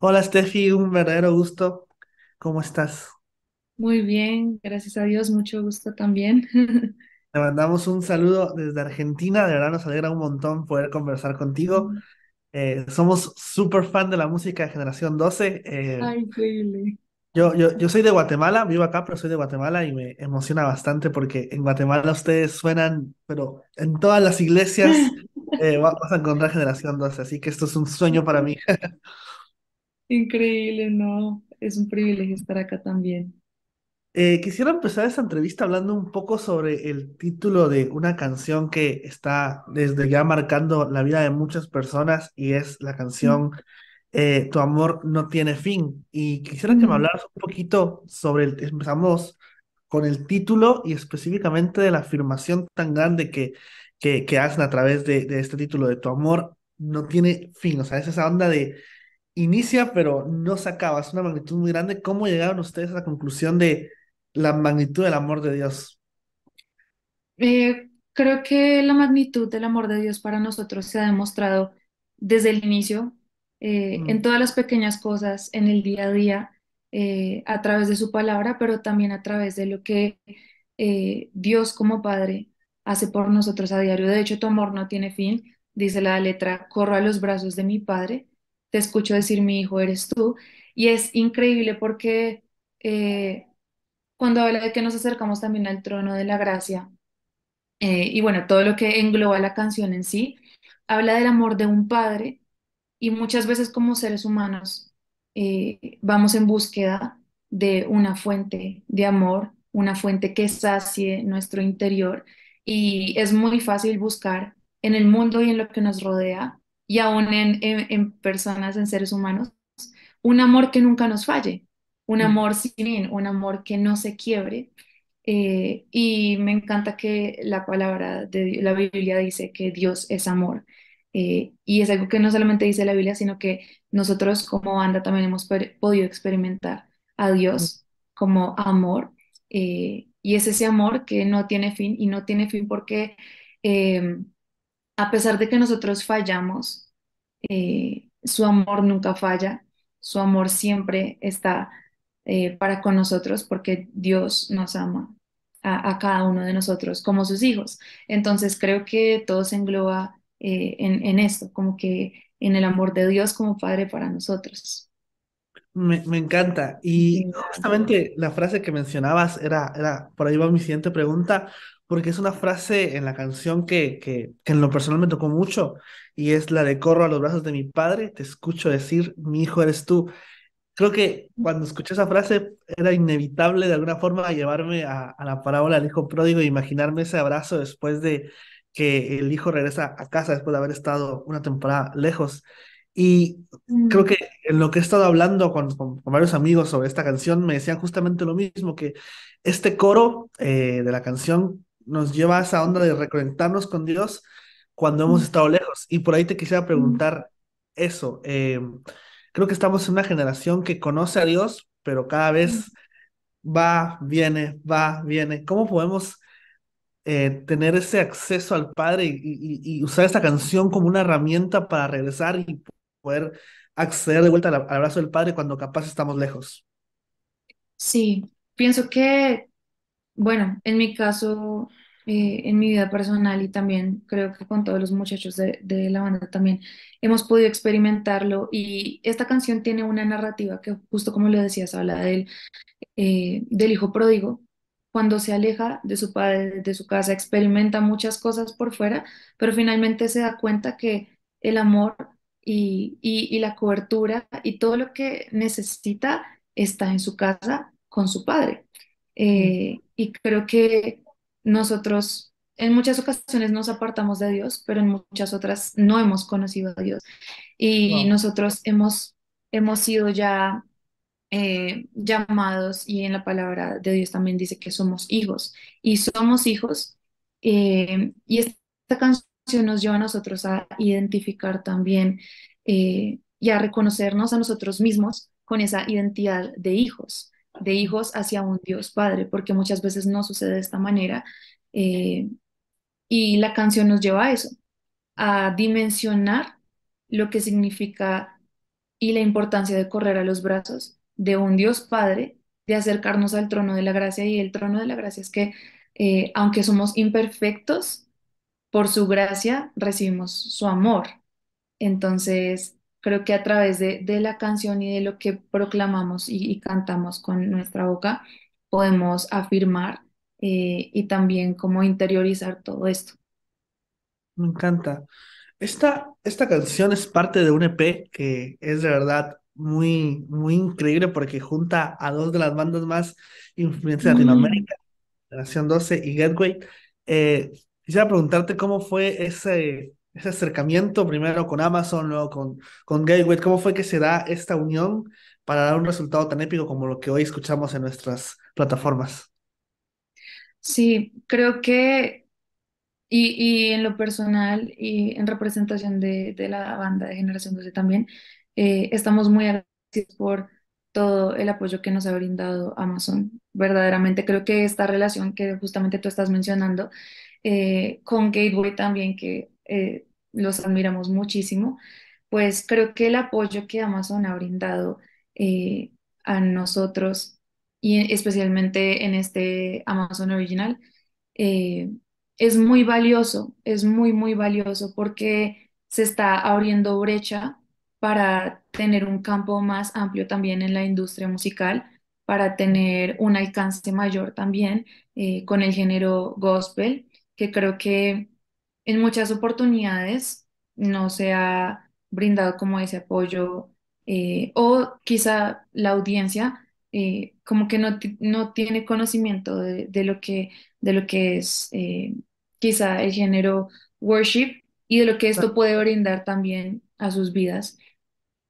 Hola Steffi, un verdadero gusto. ¿Cómo estás? Muy bien, gracias a Dios, mucho gusto también. Te mandamos un saludo desde Argentina, de verdad nos alegra un montón poder conversar contigo. Mm. Eh, somos súper fan de la música de Generación 12. Eh, increíble. Yo, yo, soy de Guatemala, vivo acá, pero soy de Guatemala y me emociona bastante porque en Guatemala ustedes suenan, pero en todas las iglesias eh, vas a encontrar Generación 12, así que esto es un sueño para mí. Increíble, no, es un privilegio estar acá también. Eh, quisiera empezar esta entrevista hablando un poco sobre el título de una canción que está desde ya marcando la vida de muchas personas y es la canción mm. eh, Tu amor no tiene fin. Y quisiera que me mm. hablaras un poquito sobre el, empezamos con el título y específicamente de la afirmación tan grande que, que, hacen a través de, de este título de Tu amor no tiene fin. O sea, es esa onda de inicia pero no se acaba, es una magnitud muy grande. ¿Cómo llegaron ustedes a la conclusión de la magnitud del amor de Dios? Eh, creo que la magnitud del amor de Dios para nosotros se ha demostrado desde el inicio, eh, mm. en todas las pequeñas cosas, en el día a día, eh, a través de su palabra, pero también a través de lo que Dios como Padre hace por nosotros a diario. De hecho, tu amor no tiene fin, dice la letra, corro a los brazos de mi Padre, te escucho decir, mi hijo, eres tú. Y es increíble porque cuando habla de que nos acercamos también al trono de la gracia, eh, y bueno, todo lo que engloba la canción en sí, habla del amor de un padre y muchas veces como seres humanos eh, vamos en búsqueda de una fuente de amor, una fuente que sacie nuestro interior y es muy fácil buscar en el mundo y en lo que nos rodea y aún en personas, en seres humanos, un amor que nunca nos falle, un mm. amor sin, fin, un amor que no se quiebre. Eh, y me encanta que la palabra de la Biblia dice que Dios es amor. Eh, y es algo que no solamente dice la Biblia, sino que nosotros como banda también hemos podido experimentar a Dios mm. como amor. Eh, y es ese amor que no tiene fin y no tiene fin porque em, a pesar de que nosotros fallamos, su amor nunca falla, su amor siempre está eh, para con nosotros porque Dios nos ama a, cada uno de nosotros como sus hijos. Entonces creo que todo se engloba eh, en, esto, como que en el amor de Dios como Padre para nosotros. Me, encanta. Y justamente la frase que mencionabas era, era, por ahí va mi siguiente pregunta, porque es una frase en la canción que, que, que en lo personal me tocó mucho, y es la de corro a los brazos de mi padre, te escucho decir, mi hijo eres tú creo que cuando escuché esa frase era inevitable de alguna forma llevarme a, la parábola del hijo pródigo e imaginarme ese abrazo después de que el hijo regresa a casa después de haber estado una temporada lejos. Y mm. creo que en lo que he estado hablando con, varios amigos sobre esta canción, me decían justamente lo mismo, que este coro eh, de la canción nos lleva a esa onda de reconectarnos con Dios cuando hemos mm. estado lejos. Y por ahí te quisiera mm. preguntar eso. Eh, creo que estamos en una generación que conoce a Dios, pero cada vez va, viene, va, viene. ¿Cómo podemos eh, tener ese acceso al Padre y, usar esta canción como una herramienta para regresar y poder acceder de vuelta al abrazo del Padre cuando capaz estamos lejos? Sí, pienso que, bueno, en mi caso, eh, en mi vida personal y también creo que con todos los muchachos de, la banda también hemos podido experimentarlo y esta canción tiene una narrativa que justo como lo decías habla del, eh, del hijo pródigo cuando se aleja de su padre, de su casa, experimenta muchas cosas por fuera, pero finalmente se da cuenta que el amor y, y, la cobertura y todo lo que necesita está en su casa con su padre. Eh, y creo que nosotros en muchas ocasiones nos apartamos de Dios, pero en muchas otras no hemos conocido a Dios. Y nosotros hemos, sido ya eh, llamados y en la palabra de Dios también dice que somos hijos y somos hijos. Eh, y esta canción nos lleva a nosotros a identificar también eh, y a reconocernos a nosotros mismos con esa identidad de hijos de hijos hacia un Dios Padre, porque muchas veces no sucede de esta manera. Eh, y la canción nos lleva a eso, a dimensionar lo que significa y la importancia de correr a los brazos de un Dios Padre, de acercarnos al trono de la gracia. Y el trono de la gracia es que, eh, aunque somos imperfectos, por su gracia recibimos su amor. Entonces, creo que a través de, de, la canción y de lo que proclamamos y, cantamos con nuestra boca, podemos afirmar eh, y también como interiorizar todo esto. Me encanta. Esta, esta canción es parte de un EP que es de verdad muy, muy increíble porque junta a dos de las bandas más influyentes de Latinoamérica, Nación 12 y Gateway. Eh, quisiera preguntarte cómo fue ese, ese acercamiento primero con Amazon, luego con, con Gateway? ¿Cómo fue que se da esta unión para dar un resultado tan épico como lo que hoy escuchamos en nuestras plataformas? Sí, creo que, y, en lo personal y en representación de, la banda de Generación 12 también, eh, estamos muy agradecidos por todo el apoyo que nos ha brindado Amazon. Verdaderamente creo que esta relación que justamente tú estás mencionando eh, con Gateway también, que eh, los admiramos muchísimo, pues creo que el apoyo que Amazon ha brindado eh, a nosotros y especialmente en este Amazon Original eh, es muy valioso, es muy, muy valioso porque se está abriendo brecha para tener un campo más amplio también en la industria musical, para tener un alcance mayor también con el género gospel, que creo que en muchas oportunidades no se ha brindado como ese apoyo eh, o quizá la audiencia eh, como que no, no tiene conocimiento de, lo que, de lo que es eh, quizá el género worship y de lo que esto puede brindar también a sus vidas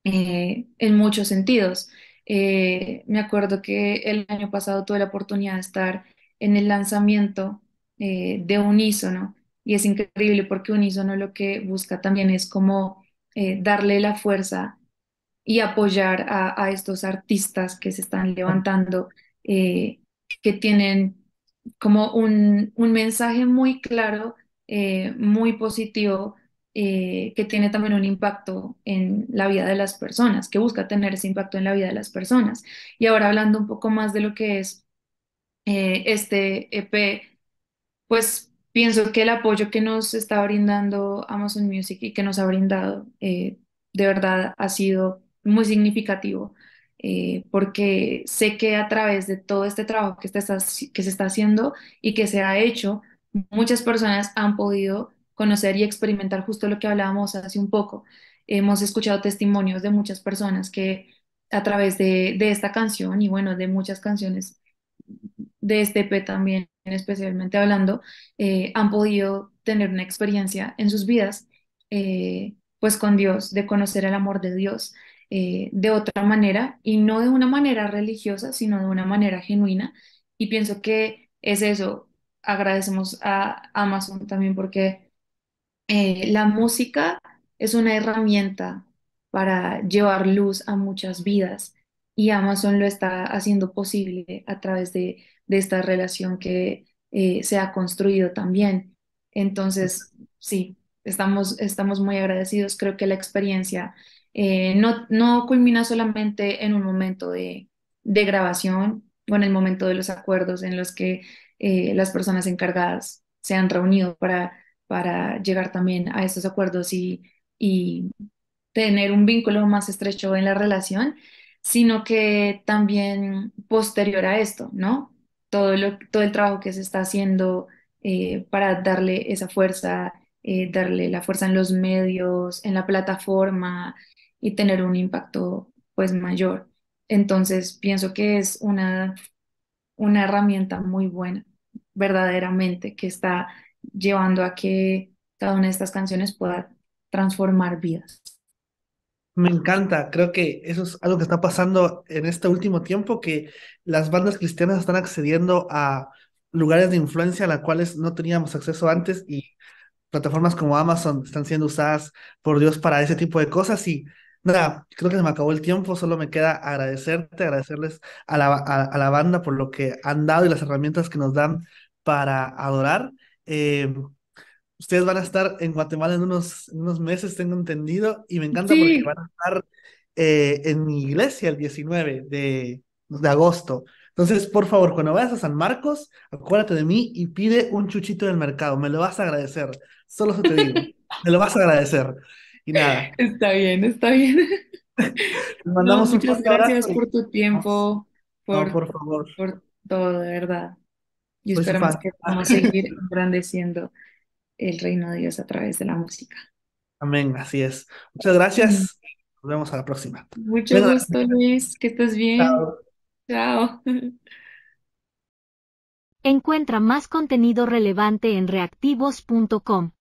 en muchos sentidos. me acuerdo que el año pasado tuve la oportunidad de estar en el lanzamiento de Unísono, y es increíble porque Unisono lo que busca también es como eh, darle la fuerza y apoyar a, estos artistas que se están levantando, eh, que tienen como un, un mensaje muy claro, eh, muy positivo, que tiene también un impacto en la vida de las personas, que busca tener ese impacto en la vida de las personas. Y ahora hablando un poco más de lo que es este EP, pues pienso que el apoyo que nos está brindando Amazon Music y que nos ha brindado, eh, de verdad ha sido muy significativo, eh, porque sé que a través de todo este trabajo que, está, que se está haciendo y que se ha hecho, muchas personas han podido conocer y experimentar justo lo que hablábamos hace un poco. Hemos escuchado testimonios de muchas personas que a través de, de esta canción y bueno, de muchas canciones de este EP también especialmente hablando, eh, han podido tener una experiencia en sus vidas, eh, pues con Dios, de conocer el amor de Dios eh, de otra manera y no de una manera religiosa, sino de una manera genuina. Y pienso que es eso. Agradecemos a Amazon también porque la música es una herramienta para llevar luz a muchas vidas y Amazon lo está haciendo posible a través de, de esta relación que, eh, se ha construido también. Entonces, sí, estamos, estamos muy agradecidos. Creo que la experiencia eh, no, no culmina solamente en un momento de, de grabación o en el momento de los acuerdos en los que eh, las personas encargadas se han reunido para, para llegar también a estos acuerdos y, y tener un vínculo más estrecho en la relación, sino que también posterior a esto, ¿no? todo, el trabajo que se está haciendo eh, para darle esa fuerza, eh, darle la fuerza en los medios, en la plataforma y tener un impacto pues mayor. Entonces pienso que es una, una herramienta muy buena, verdaderamente, que está llevando a que cada una de estas canciones pueda transformar vidas. Me encanta, creo que eso es algo que está pasando en este último tiempo, que las bandas cristianas están accediendo a lugares de influencia a las cuales no teníamos acceso antes y plataformas como Amazon están siendo usadas por Dios para ese tipo de cosas y nada, creo que se me acabó el tiempo, solo me queda agradecerte, agradecerles a la, a, la banda por lo que han dado y las herramientas que nos dan para adorar. Eh, ustedes van a estar en Guatemala en unos, unos meses, tengo entendido, y me encanta porque van a estar eh, en mi iglesia el 19 de, de agosto. Entonces, por favor, cuando vayas a San Marcos, acuérdate de mí y pide un chuchito del mercado. Me lo vas a agradecer. Solo se te digo. me lo vas a agradecer. Y nada. Está bien, está bien. Te mandamos muchas gracias por tu tiempo. Por, por favor. Por todo, de verdad. Y pues, esperamos que a seguir engrandeciendo el reino de Dios a través de la música. Amén, así es. Muchas gracias. Nos vemos a la próxima. Mucho gracias gusto, Luis. Que estés bien. Chao. Encuentra más contenido relevante en reactivos.com